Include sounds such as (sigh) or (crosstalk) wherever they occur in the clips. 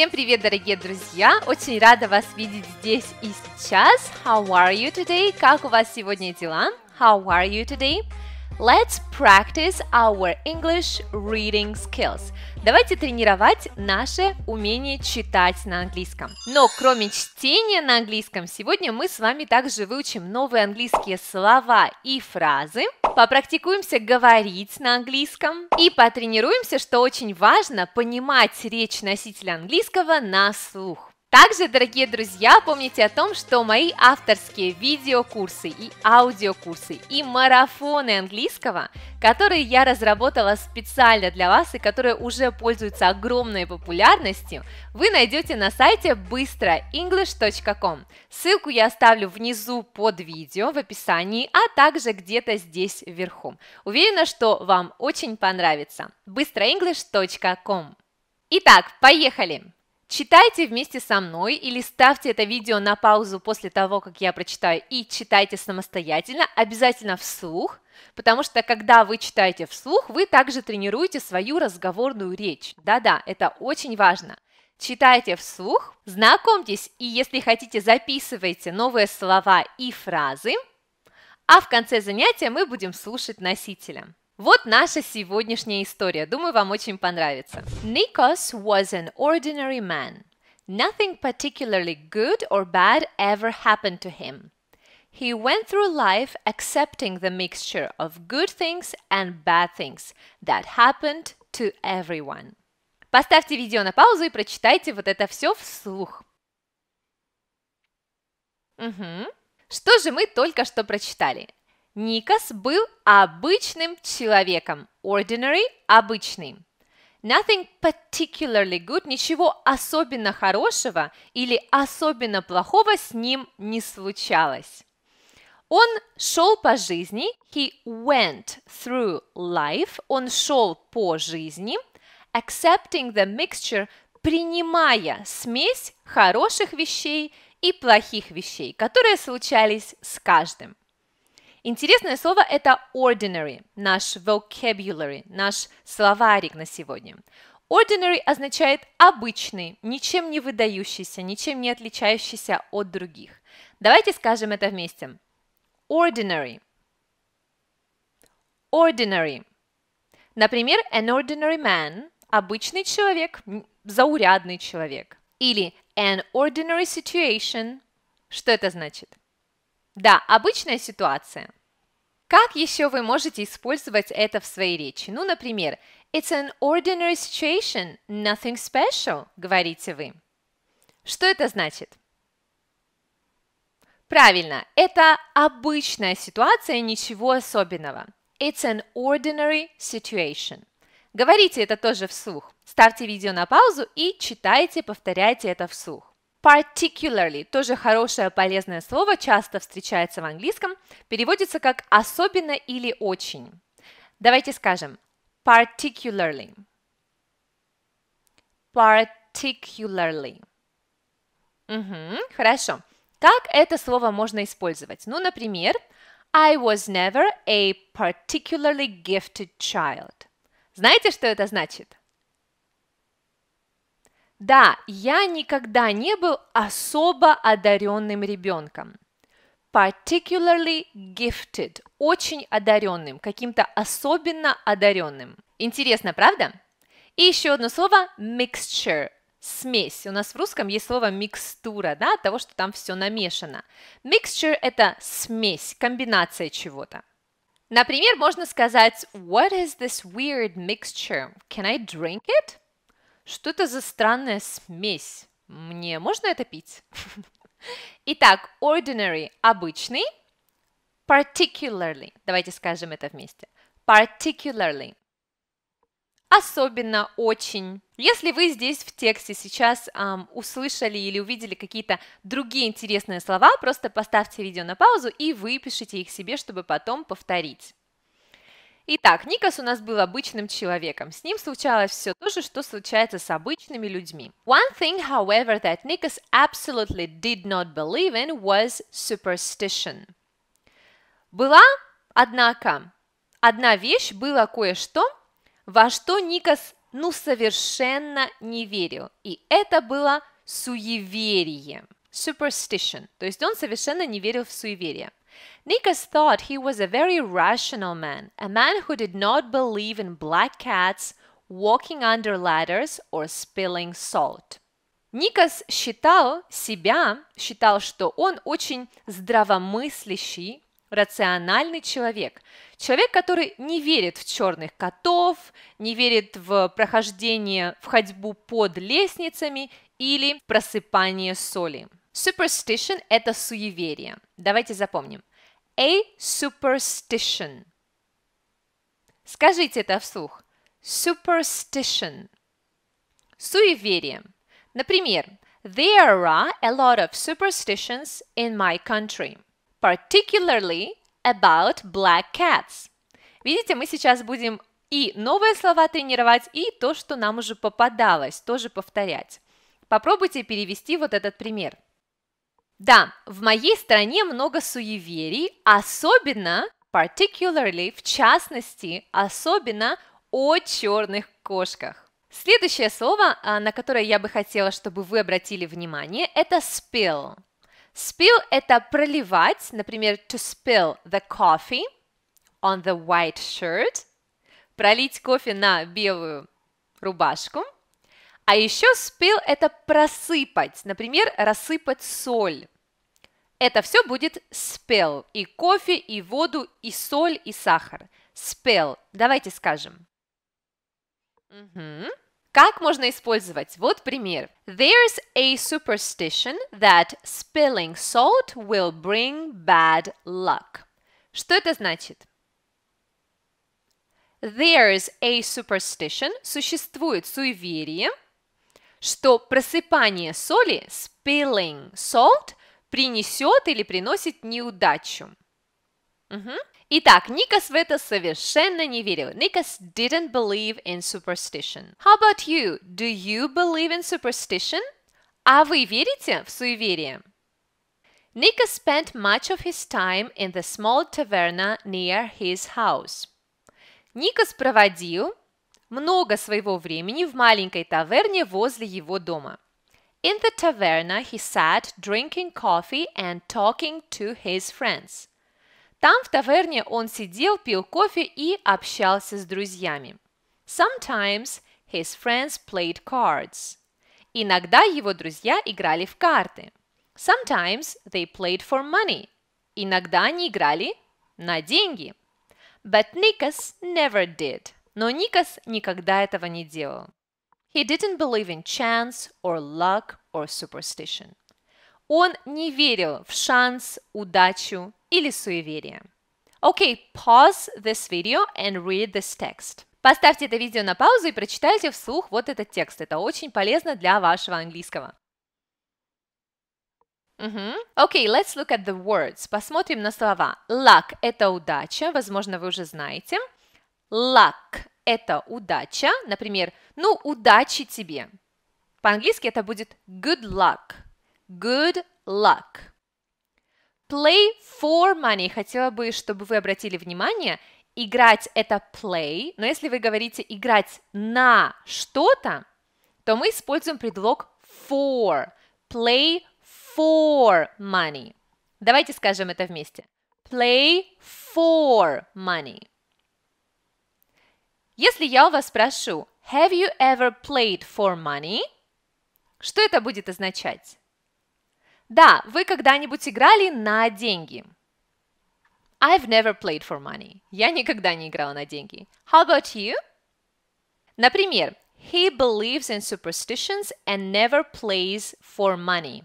Всем привет, дорогие друзья! Очень рада вас видеть здесь и сейчас. How are you today? Как у вас сегодня дела? How are you today? Let's practice our English reading skills. Давайте тренировать наше умение читать на английском. Но кроме чтения на английском, сегодня мы с вами также выучим новые английские слова и фразы, попрактикуемся говорить на английском и потренируемся, что очень важно, понимать речь носителя английского на слух. Также, дорогие друзья, помните о том, что мои авторские видеокурсы и аудиокурсы и марафоны английского, которые я разработала специально для вас и которые уже пользуются огромной популярностью, вы найдете на сайте быстроenglish.com. Ссылку я оставлю внизу под видео в описании, а также где-то здесь вверху. Уверена, что вам очень понравится. быстроenglish.com Итак, поехали! Читайте вместе со мной или ставьте это видео на паузу после того, как я прочитаю, и читайте самостоятельно, обязательно вслух, потому что когда вы читаете вслух, вы также тренируете свою разговорную речь. Да-да, это очень важно. Читайте вслух, знакомьтесь и, если хотите, записывайте новые слова и фразы, а в конце занятия мы будем слушать носителя. Вот наша сегодняшняя история. Думаю, вам очень понравится. Nikos was an ordinary man. Nothing particularly good or bad ever happened to him. He went through life accepting the mixture of good things and bad things that happened to everyone. Поставьте видео на паузу и прочитайте вот это все вслух. Угу. Что же мы только что прочитали? Никас был обычным человеком. Ordinary – обычный. Nothing particularly good – ничего особенно хорошего или особенно плохого с ним не случалось. Он шел по жизни, he went through life, он шел по жизни, accepting the mixture, принимая смесь хороших вещей и плохих вещей, которые случались с каждым. Интересное слово это ordinary, наш vocabulary, наш словарик на сегодня. Ordinary означает обычный, ничем не выдающийся, ничем не отличающийся от других. Давайте скажем это вместе. Ordinary. Ordinary. Например, an ordinary man – обычный человек, заурядный человек. Или an ordinary situation. Что это значит? Да, обычная ситуация. Как еще вы можете использовать это в своей речи? Ну, например, It's an ordinary situation, nothing special, говорите вы. Что это значит? Правильно, это обычная ситуация, ничего особенного. It's an ordinary situation. Говорите это тоже вслух. Ставьте видео на паузу и читайте, повторяйте это вслух. Particularly, тоже хорошее полезное слово, часто встречается в английском, переводится как особенно или очень. Давайте скажем particularly. Particularly. Угу, хорошо. Как это слово можно использовать? Ну, например, I was never a particularly gifted child. Знаете, что это значит? Да, я никогда не был особо одаренным ребенком. Particularly gifted. Очень одаренным, каким-то особенно одаренным. Интересно, правда? И еще одно слово mixture смесь. У нас в русском есть слово микстура, да, от того, что там все намешано. Mixture – это смесь, комбинация чего-то. Например, можно сказать What is this weird mixture? Can I drink it? Что это за странная смесь? Мне можно это пить? (laughs) Итак, ordinary – обычный, particularly – давайте скажем это вместе, particularly – особенно, очень. Если вы здесь в тексте сейчас эм, услышали или увидели какие-то другие интересные слова, просто поставьте видео на паузу и выпишите их себе, чтобы потом повторить. Итак, Никас у нас был обычным человеком. С ним случалось все то же, что случается с обычными людьми. One thing, however, that Nikas absolutely did not believe in was superstition. Была, однако, одна вещь, было кое-что, во что Никас ну совершенно не верил. И это было суеверие. Superstition. То есть он совершенно не верил в суеверие. Nikas thought he was a very rational man, a man who did not believe in black cats, walking under ladders or spilling salt. Никас считал себя, считал, что он очень здравомыслящий, рациональный человек. Человек, который не верит в черных котов, не верит в прохождение в ходьбу под лестницами или просыпание соли. Superstition – это суеверие. Давайте запомним. A superstition. Скажите это вслух. Superstition. Суеверие. Например, There are a lot of superstitions in my country, particularly about black cats. Видите, мы сейчас будем и новые слова тренировать, и то, что нам уже попадалось, тоже повторять. Попробуйте перевести вот этот пример – да, в моей стране много суеверий, особенно, particularly, в частности, особенно о черных кошках. Следующее слово, а, на которое я бы хотела, чтобы вы обратили внимание, это spill. Spill – это проливать, например, to spill the coffee on the white shirt, пролить кофе на белую рубашку – а еще spill – это просыпать, например, рассыпать соль. Это все будет spill – и кофе, и воду, и соль, и сахар. Spill. Давайте скажем. Угу. Как можно использовать? Вот пример. There's a superstition that spilling salt will bring bad luck. Что это значит? There's a superstition – существует суеверие – что просыпание соли, spilling salt, принесет или приносит неудачу. Угу. Итак, Никас в это совершенно не верил. Никас didn't believe in superstition. How about you? Do you believe in superstition? А вы верите в суеверие? Никас spent much of his time in the small taverna near his house. Никас проводил много своего времени в маленькой таверне возле его дома. In the taverna he sat drinking coffee and talking to his friends. Там в таверне он сидел, пил кофе и общался с друзьями. Sometimes his friends played cards. Иногда его друзья играли в карты. Sometimes they played for money. Иногда они играли на деньги. But Nicholas never did. Но Никас никогда этого не делал. He didn't believe in chance or luck or superstition. Он не верил в шанс, удачу или суеверие. Okay, pause this video and read this text. Поставьте это видео на паузу и прочитайте вслух вот этот текст. Это очень полезно для вашего английского. Угу. Mm-hmm. Okay, let's look at the words. Посмотрим на слова. Luck – это удача, возможно, вы уже знаете. Luck – это удача. Например, ну, удачи тебе. По-английски это будет good luck. Good luck. Play for money. Хотела бы, чтобы вы обратили внимание, играть это play, но если вы говорите играть на что-то, то мы используем предлог for. Play for money. Давайте скажем это вместе. Play for money. Если я у вас спрошу Have you ever played for money? Что это будет означать? Да, вы когда-нибудь играли на деньги. I've never played for money. Я никогда не играла на деньги. How about you? Например, he believes in superstitions and never plays for money.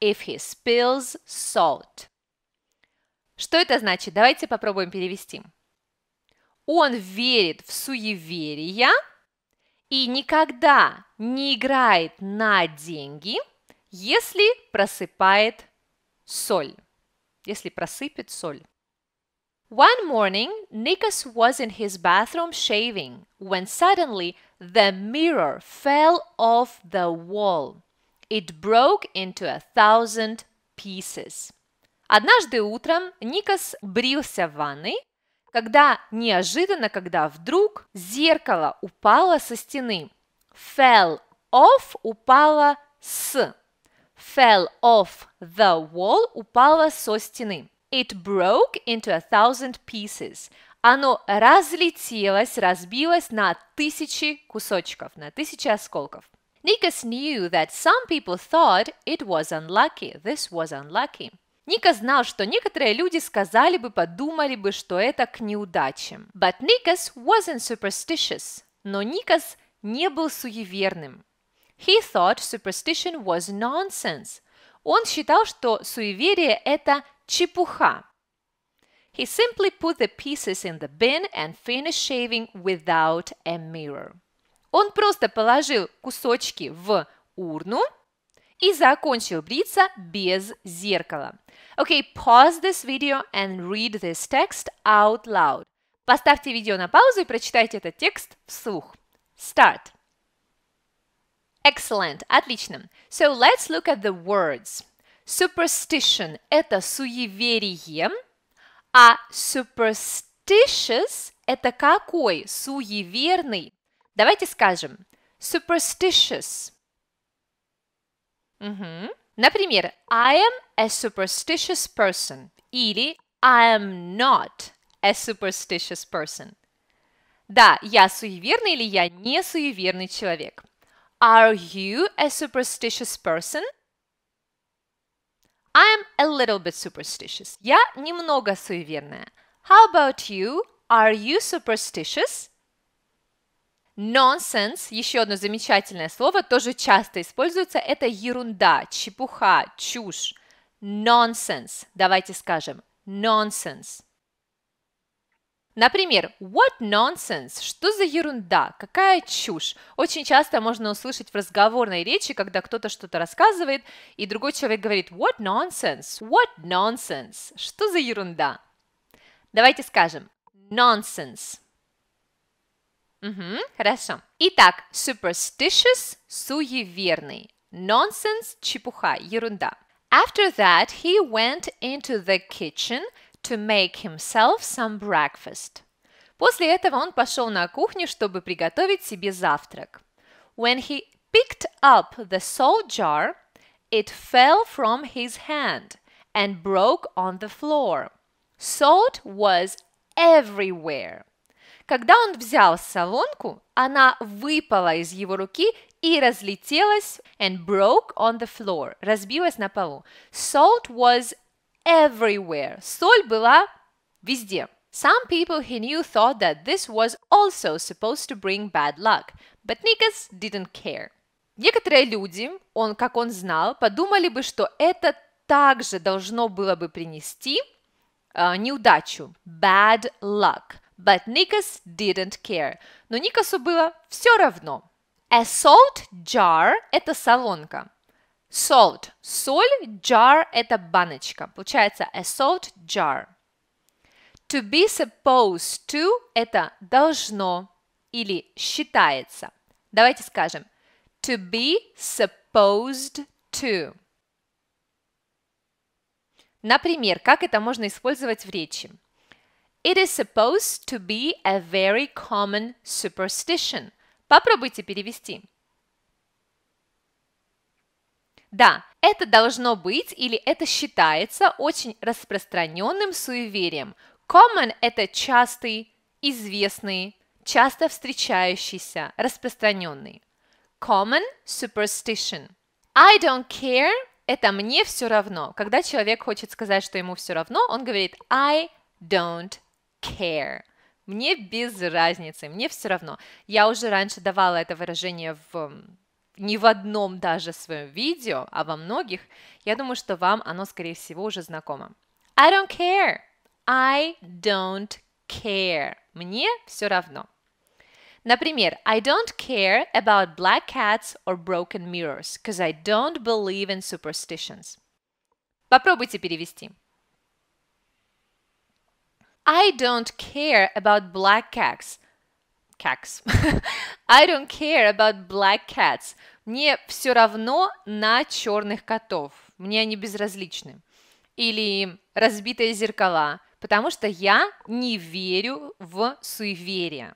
If he spills salt. Что это значит? Давайте попробуем перевести. Он верит в суеверия и никогда не играет на деньги, если просыпает соль. Если просыпет соль. One morning, Nikas was in his bathroom shaving when suddenly the mirror fell off the wall. It broke into a thousand pieces. Однажды утром Никас брился в ванной, когда неожиданно, когда вдруг зеркало упало со стены. Fell off упало с. Fell off the wall упало со стены. It broke into a thousand pieces. Оно разлетелось, разбилось на тысячи кусочков, на тысячи осколков. Nicholas knew that some people thought it was unlucky. This was unlucky. Ника знал, что некоторые люди сказали бы, подумали бы, что это к неудачам. But Nikos wasn't superstitious. Но Никас не был суеверным. He thought superstition was nonsense. Он считал, что суеверие – это чепуха. He simply put the pieces in the bin and finished shaving without a mirror. Он просто положил кусочки в урну – и закончил бриться без зеркала. Okay, pause this video and read this text out loud. Поставьте видео на паузу и прочитайте этот текст вслух. Start. Excellent, отлично. So let's look at the words. Superstition – это суеверие, а superstitious – это какой? Суеверный. Давайте скажем superstitious – Na mm-hmm. Например, I am a superstitious person или I am not a superstitious person. Да, я суеверный или я не суеверный человек. Are you a superstitious person? I'm a little bit superstitious. Я немного суеверная. How about you? Are you superstitious? Nonsense, еще одно замечательное слово, тоже часто используется, это ерунда, чепуха, чушь. Nonsense, давайте скажем, nonsense. Например, what nonsense, что за ерунда, какая чушь. Очень часто можно услышать в разговорной речи, когда кто-то что-то рассказывает, и другой человек говорит what nonsense, what nonsense, что за ерунда. Давайте скажем nonsense. Угу, mm-hmm. хорошо. Итак, superstitious – суеверный. Nonsense – чепуха, ерунда. After that, he went into the kitchen to make himself some breakfast. После этого он пошел на кухню, чтобы приготовить себе завтрак. When he picked up the salt jar, it fell from his hand and broke on the floor. Salt was everywhere. Когда он взял солонку, она выпала из его руки и разлетелась and broke on the floor, разбилась на полу. Salt was everywhere. Соль была везде. Some people he knew thought that this was also supposed to bring bad luck, but Nikas didn't care. Некоторые люди, он, как он знал, подумали бы, что это также должно было бы принести э, неудачу, bad luck. But Nicholas didn't care. Но Никасу было все равно. A salt jar – это солонка. Salt – соль, jar – это баночка. Получается a salt jar. To be supposed to – это должно или считается. Давайте скажем to be supposed to. Например, как это можно использовать в речи? It is supposed to be a very common superstition. Попробуйте перевести. Да, это должно быть или это считается очень распространенным суеверием. Common – это частый, известный, часто встречающийся, распространенный. Common superstition. I don't care – это мне все равно. Когда человек хочет сказать, что ему все равно, он говорит I don't care. Мне без разницы, мне все равно. Я уже раньше давала это выражение в не в одном даже своем видео, а во многих. Я думаю, что вам оно, скорее всего, уже знакомо. I don't care. I don't care. Мне все равно. Например, I don't care about black cats or broken mirrors, because I don't believe in superstitions. Попробуйте перевести. I don't care about black cats. Cats. (laughs) I don't care about black cats. Мне все равно на черных котов. Мне они безразличны. Или разбитые зеркала, потому что я не верю в суеверие.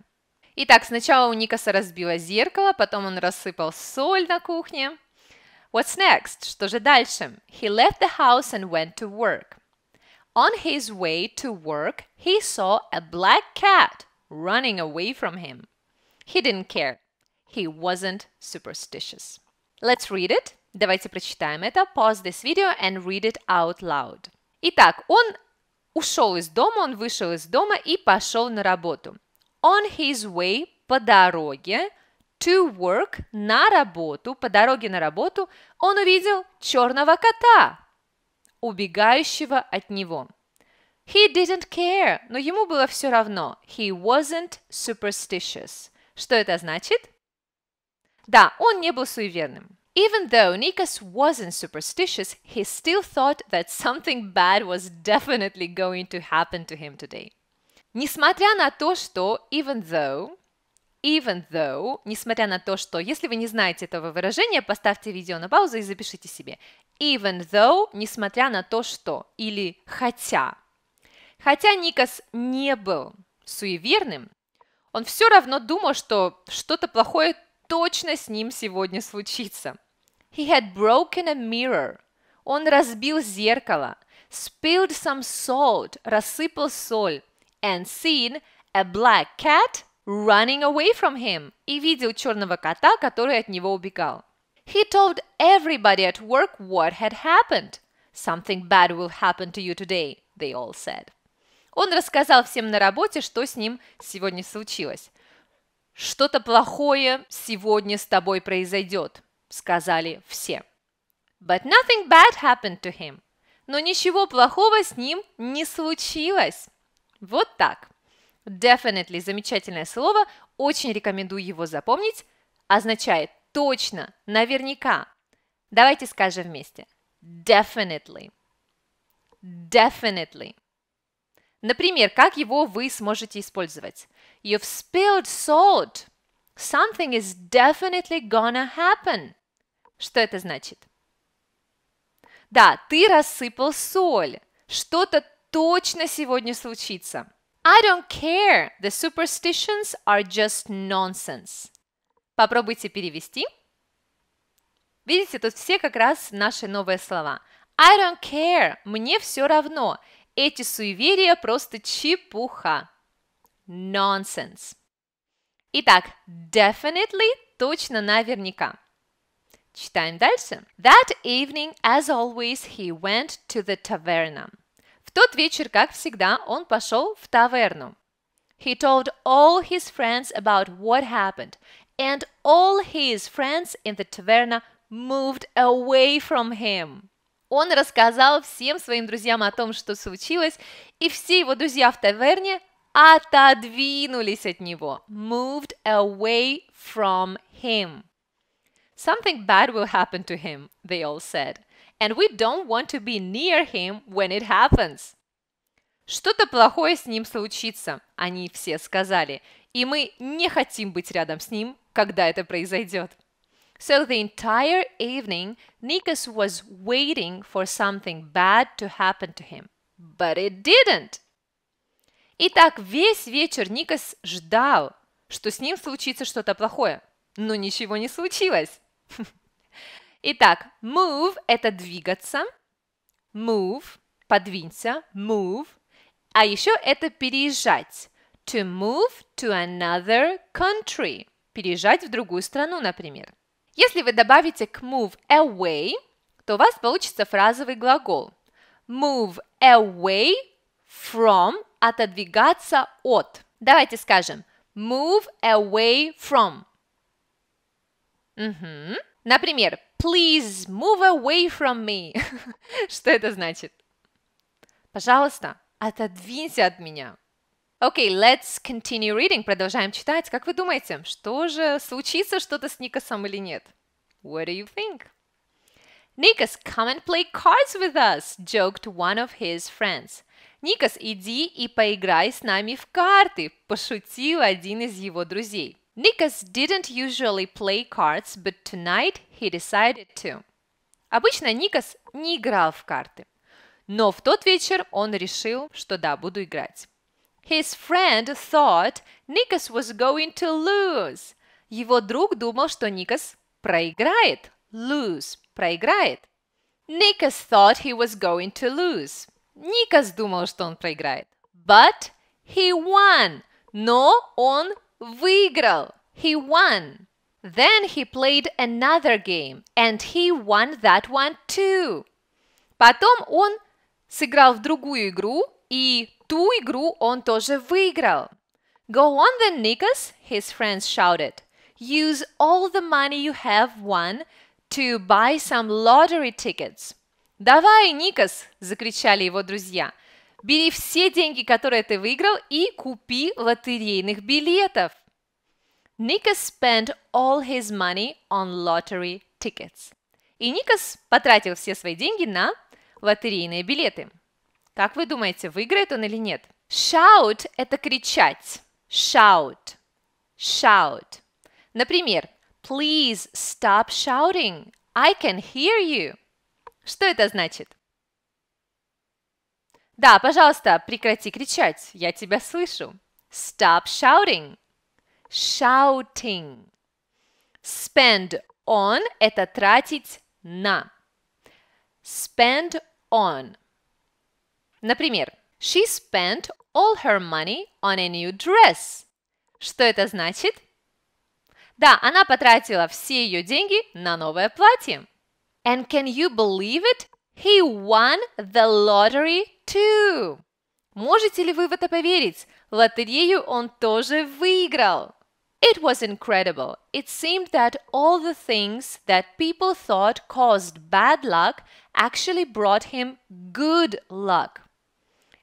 Итак, сначала у Никаса разбило зеркало, потом он рассыпал соль на кухне. What's next? Что же дальше? He left the house and went to work. On his way to work, he saw a black cat running away from him. He didn't care. He wasn't superstitious. Let's read it. Давайте прочитаем это. Pause this video and read it out loud. Итак, он ушел из дома, он вышел из дома и пошел на работу. On his way, по дороге, to work, на работу, по дороге на работу, он увидел черного кота. убегающего от него. He didn't care, но ему было все равно. He wasn't superstitious. Что это значит? Да, он не был суеверным. Even though Nikas wasn't superstitious, he still thought that something bad was definitely going to happen to him today. Несмотря на то, что even though even though, несмотря на то, что если вы не знаете этого выражения, поставьте видео на паузу и запишите себе. Even though, несмотря на то, что, или хотя. Хотя Никас не был суеверным, он все равно думал, что что-то плохое точно с ним сегодня случится. He had broken a mirror. Он разбил зеркало. Spilled some salt. Рассыпал соль. And seen a black cat – running away from him и видел черного кота, который от него убегал. He told everybody at work what had happened. Something bad will happen to you today, they all said. Он рассказал всем на работе, что с ним сегодня случилось. «Что-то плохое сегодня с тобой произойдет», — сказали все. But nothing bad happened to him. Но ничего плохого с ним не случилось. Вот так. Definitely – замечательное слово, очень рекомендую его запомнить, означает точно, наверняка. Давайте скажем вместе. Definitely. Definitely. Например, как его вы сможете использовать? You've spilled salt. Something is definitely gonna happen. Что это значит? Да, ты рассыпал соль. Что-то точно сегодня случится. I don't care. The superstitions are just nonsense. Попробуйте перевести. Видите, тут все как раз наши новые слова. I don't care. Мне все равно. Эти суеверия просто чепуха. Nonsense. Итак, definitely точно наверняка. Читаем дальше. That evening, as always, he went to the taverna. тот вечер, как всегда, он пошел в таверну. He told all his friends about what happened, and all his friends in the taverna moved away from him. Он рассказал всем своим друзьям о том, что случилось, и все его друзья в таверне отодвинулись от него. Moved away from him. Something bad will happen to him, they all said. and we don't want to be near him when it happens. Что-то плохое с ним случится, они все сказали, и мы не хотим быть рядом с ним, когда это произойдет. So the entire evening, Nikos was waiting for something bad to happen to him. But it didn't. Итак, весь вечер Никос ждал, что с ним случится что-то плохое. Но ничего не случилось. (laughs) Итак, move – это двигаться. Move – подвинься. Move. А еще это переезжать. To move to another country. Переезжать в другую страну, например. Если вы добавите к move away, то у вас получится фразовый глагол. Move away from – отодвигаться от. Давайте скажем move away from. Угу. Например, please move away from me. (laughs) Что это значит? Пожалуйста, отодвинься от меня. Окей, okay, let's continue reading. Продолжаем читать. Как вы думаете, что же случится что-то с Никосом или нет? What do you think? Никос, come and play cards with us, joked one of his friends. Никос, иди и поиграй с нами в карты, пошутил один из его друзей. Nikas didn't usually play cards, but tonight he decided to. Обычно Никас не играл в карты, но в тот вечер он решил, что да, буду играть. His friend thought Nikas was going to lose. Его друг думал, что Никас проиграет. Lose – проиграет. Nikas thought he was going to lose. Никас думал, что он проиграет. But he won. Но он Выиграл. He won. Then he played another game, and he won that one too. Потом он сыграл в другую игру, и ту игру он тоже выиграл. Go on then, Nikas, his friends shouted. Use all the money you have won to buy some lottery tickets. Давай, Никас, закричали его друзья. Бери все деньги, которые ты выиграл, и купи лотерейных билетов. Никас spent all his money on lottery tickets. И Никас потратил все свои деньги на лотерейные билеты. Как вы думаете, выиграет он или нет? Shout – это кричать. Shout. Shout. Например, Please stop shouting. I can hear you. Что это значит? Да, пожалуйста, прекрати кричать. Я тебя слышу. Stop shouting. Shouting. Spend on – это тратить на. Spend on. Например, she spent all her money on a new dress. Что это значит? Да, она потратила все ее деньги на новое платье. And can you believe it? He won the lottery too. Можете ли вы в это поверить? Лотерею он тоже выиграл. It was incredible. It seemed that all the things that people thought caused bad luck actually brought him good luck.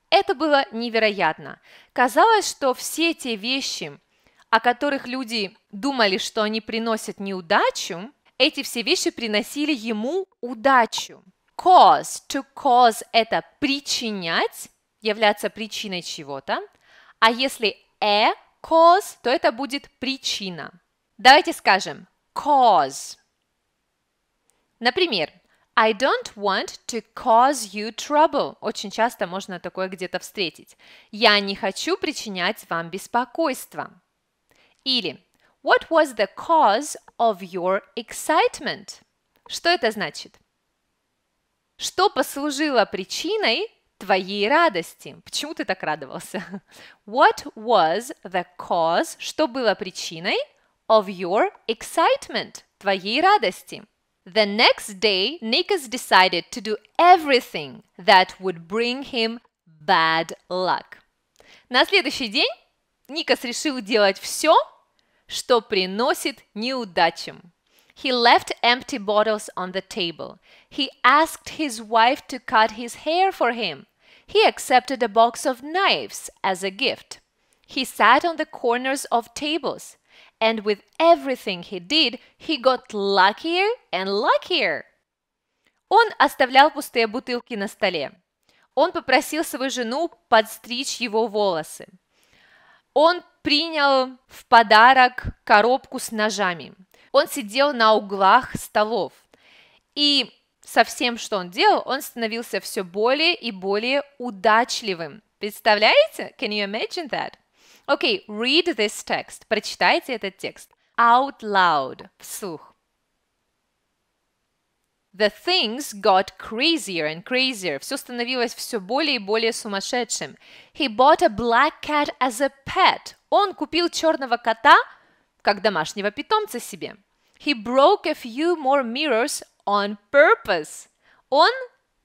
Это было невероятно. Казалось, что все те вещи, о которых люди думали, что они приносят неудачу, эти все вещи приносили ему удачу. Cause. To cause – это причинять, являться причиной чего-то. А если a cause, то это будет причина. Давайте скажем cause. Например, I don't want to cause you trouble. Очень часто можно такое где-то встретить. Я не хочу причинять вам беспокойство. Или What was the cause of your excitement? Что это значит? Что послужило причиной твоей радости? Почему ты так радовался? What was the cause? Что было причиной of your excitement? Твоей радости. The next day, Nikas decided to do everything that would bring him bad luck. На следующий день Никас решил делать все, что приносит неудачам. He left empty bottles on the table. He asked his wife to cut his hair for him. He accepted a box of knives as a gift. He sat on the corners of tables. And with everything he did, he got luckier and luckier. Он оставлял пустые бутылки на столе. Он попросил свою жену подстричь его волосы. Он принял в подарок коробку с ножами. Он сидел на углах столов. И со всем, что он делал, он становился все более и более удачливым. Представляете? Can you imagine that? Okay, read this text. Прочитайте этот текст. Out loud. Вслух. The things got crazier and crazier. Все становилось все более и более сумасшедшим. He bought a black cat as a pet. Он купил черного кота – как домашнего питомца себе. He broke a few more mirrors on purpose. Он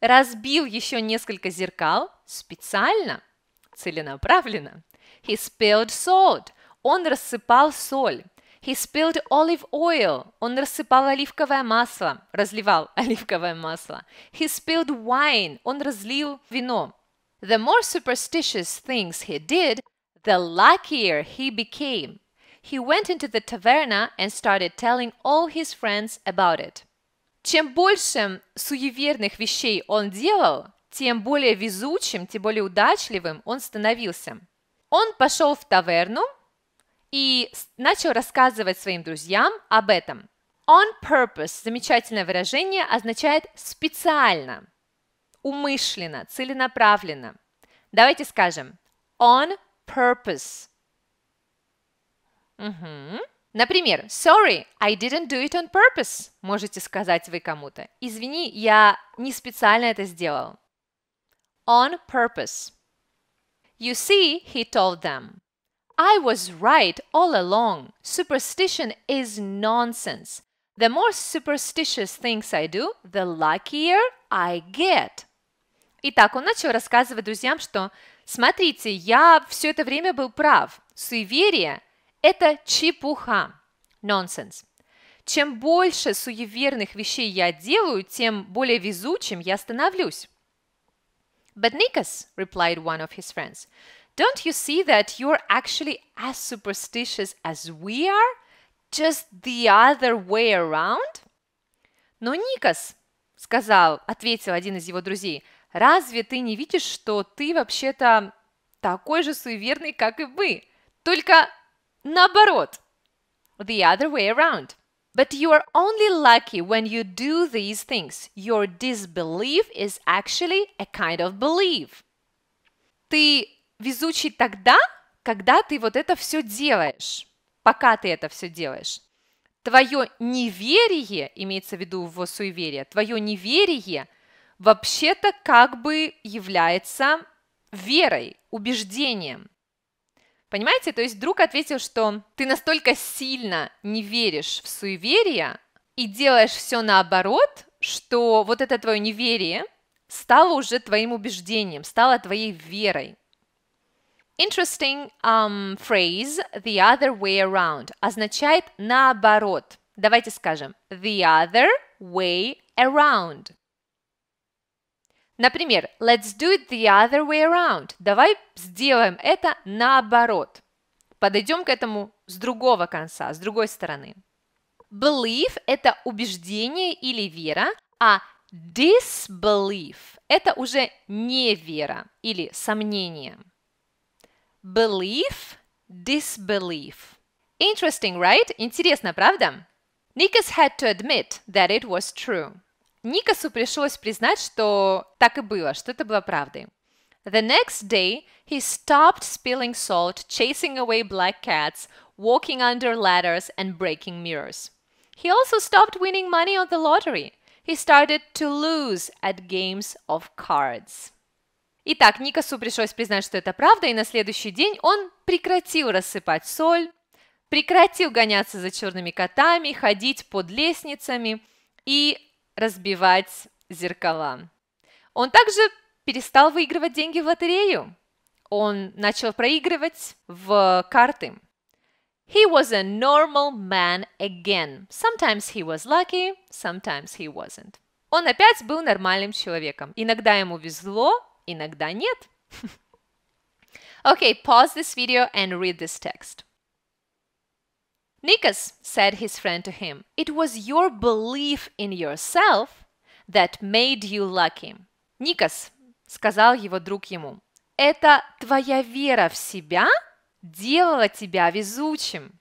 разбил еще несколько зеркал специально, целенаправленно. He spilled salt. Он рассыпал соль. He spilled olive oil. Он рассыпал оливковое масло, разливал (laughs) оливковое масло. He spilled wine. Он разлил вино. The more superstitious things he did, the luckier he became he went into the taverna and started telling all his friends about it. Чем больше суеверных вещей он делал, тем более везучим, тем более удачливым он становился. Он пошел в таверну и начал рассказывать своим друзьям об этом. On purpose – замечательное выражение, означает специально, умышленно, целенаправленно. Давайте скажем on purpose – Угу. Например, sorry, I didn't do it on purpose, можете сказать вы кому-то. Извини, я не специально это сделал. On purpose. You see, he told them. I was right all along. Superstition is nonsense. The more superstitious things I do, the luckier I get. Итак, он начал рассказывать друзьям, что «Смотрите, я все это время был прав. Суеверие это чепуха, нонсенс. Чем больше суеверных вещей я делаю, тем более везучим я становлюсь. But Nikas, replied one of his friends, don't you see that you're actually as superstitious as we are, just the other way around? Но ну, Никас, сказал, ответил один из его друзей, разве ты не видишь, что ты вообще-то такой же суеверный, как и вы, только Наоборот. The other way around. But you are only lucky when you do these things. Your disbelief is actually a kind of belief. Ты везучий тогда, когда ты вот это все делаешь, пока ты это все делаешь. Твое неверие, имеется в виду в суеверие, твое неверие вообще-то как бы является верой, убеждением. Понимаете? То есть друг ответил, что ты настолько сильно не веришь в суеверия и делаешь все наоборот, что вот это твое неверие стало уже твоим убеждением, стало твоей верой. Interesting um, phrase the other way around означает наоборот. Давайте скажем the other way around. Например, let's do it the other way around. Давай сделаем это наоборот. Подойдем к этому с другого конца, с другой стороны. Belief – это убеждение или вера, а disbelief – это уже не вера или сомнение. Belief, disbelief. Interesting, right? Интересно, правда? Nikas had to admit that it was true. Никасу пришлось признать, что так и было, что это было правдой. The next day, he stopped spilling salt, chasing away black cats, walking under ladders, and breaking mirrors. He also stopped winning money on the lottery. He started to lose at games of cards. Итак, Никасу пришлось признать, что это правда, и на следующий день он прекратил рассыпать соль, прекратил гоняться за черными котами, ходить под лестницами и разбивать зеркала. Он также перестал выигрывать деньги в лотерею. Он начал проигрывать в карты. He was a normal man again. Sometimes he was lucky, sometimes he wasn't. Он опять был нормальным человеком. Иногда ему везло, иногда нет. okay, (laughs) pause this video and read this text. Nikas, said his friend to him, it was your belief in yourself that made you lucky. Никас, сказал его друг ему, это твоя вера в себя делала тебя везучим.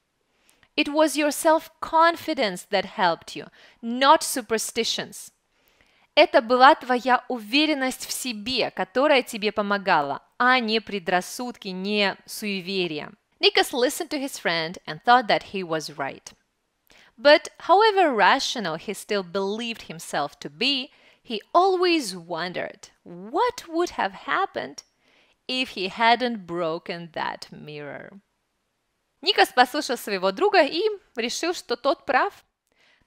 It was your self-confidence that helped you, not superstitions. Это была твоя уверенность в себе, которая тебе помогала, а не предрассудки, не суеверия. Nikas listened to his friend and thought that he was right. But however rational he still believed himself to be, he always wondered what would have happened if he hadn't broken that mirror. Никас послушал своего друга и решил, что тот прав.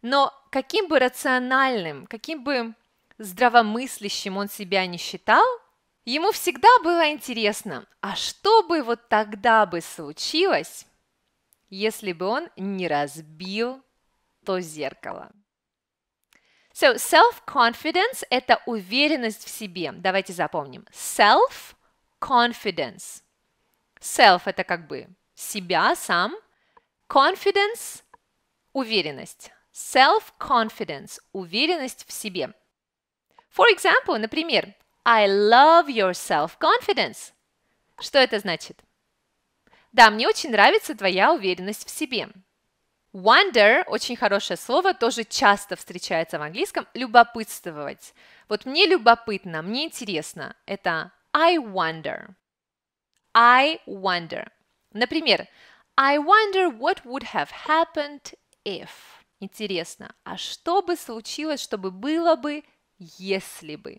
Но каким бы рациональным, каким бы здравомыслящим он себя не считал, Ему всегда было интересно, а что бы вот тогда бы случилось, если бы он не разбил то зеркало. So, self-confidence – это уверенность в себе. Давайте запомним. Self-confidence. Self – это как бы себя сам. Confidence – уверенность. Self-confidence – уверенность в себе. For example, например, I love your self-confidence. Что это значит? Да, мне очень нравится твоя уверенность в себе. Wonder – очень хорошее слово, тоже часто встречается в английском. Любопытствовать. Вот мне любопытно, мне интересно. Это I wonder. I wonder. Например, I wonder what would have happened if. Интересно, а что бы случилось, чтобы было бы, если бы?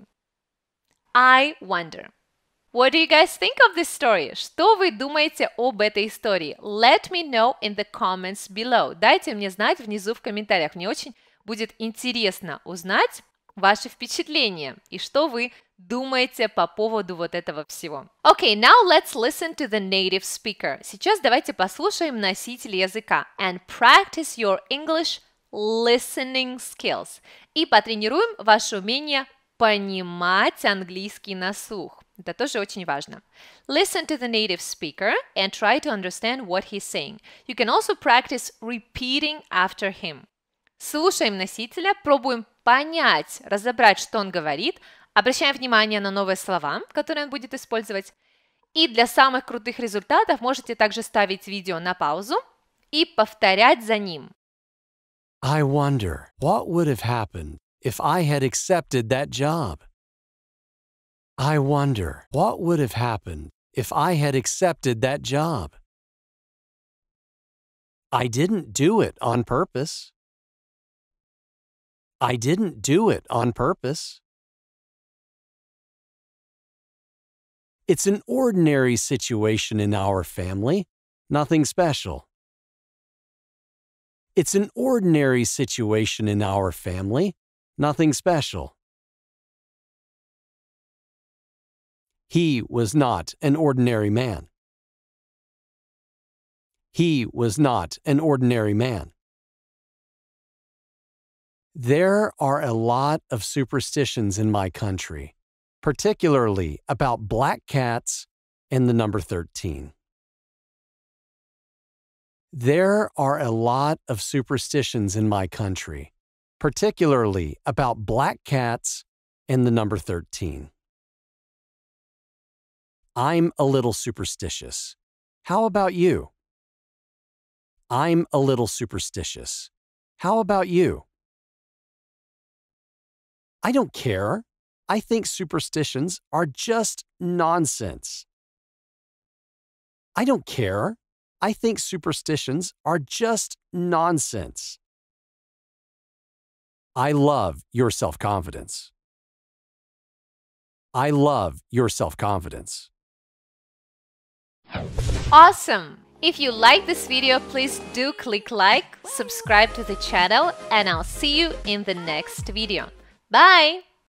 I wonder. What do you guys think of this story? Что вы думаете об этой истории? Let me know in the comments below. Дайте мне знать внизу в комментариях. Мне очень будет интересно узнать ваши впечатления и что вы думаете по поводу вот этого всего. Okay, now let's listen to the native speaker. Сейчас давайте послушаем носителя языка and practice your English listening skills и потренируем ваше умение понимать английский на слух. Это тоже очень важно. Listen to the native speaker and try to understand what he's saying. You can also practice repeating after him. Слушаем носителя, пробуем понять, разобрать, что он говорит, обращаем внимание на новые слова, которые он будет использовать. И для самых крутых результатов можете также ставить видео на паузу и повторять за ним. I wonder what would have happened if I had accepted that job? I wonder what would have happened if I had accepted that job. I didn't do it on purpose. I didn't do it on purpose. It's an ordinary situation in our family, nothing special. It's an ordinary situation in our family, Nothing special. He was not an ordinary man. He was not an ordinary man. There are a lot of superstitions in my country, particularly about black cats and the number 13. There are a lot of superstitions in my country, particularly about black cats and the number 13. I'm a little superstitious. How about you? I'm a little superstitious. How about you? I don't care. I think superstitions are just nonsense. I don't care. I think superstitions are just nonsense. I love your self confidence. I love your self confidence. Awesome! If you like this video, please do click like, subscribe to the channel, and I'll see you in the next video. Bye!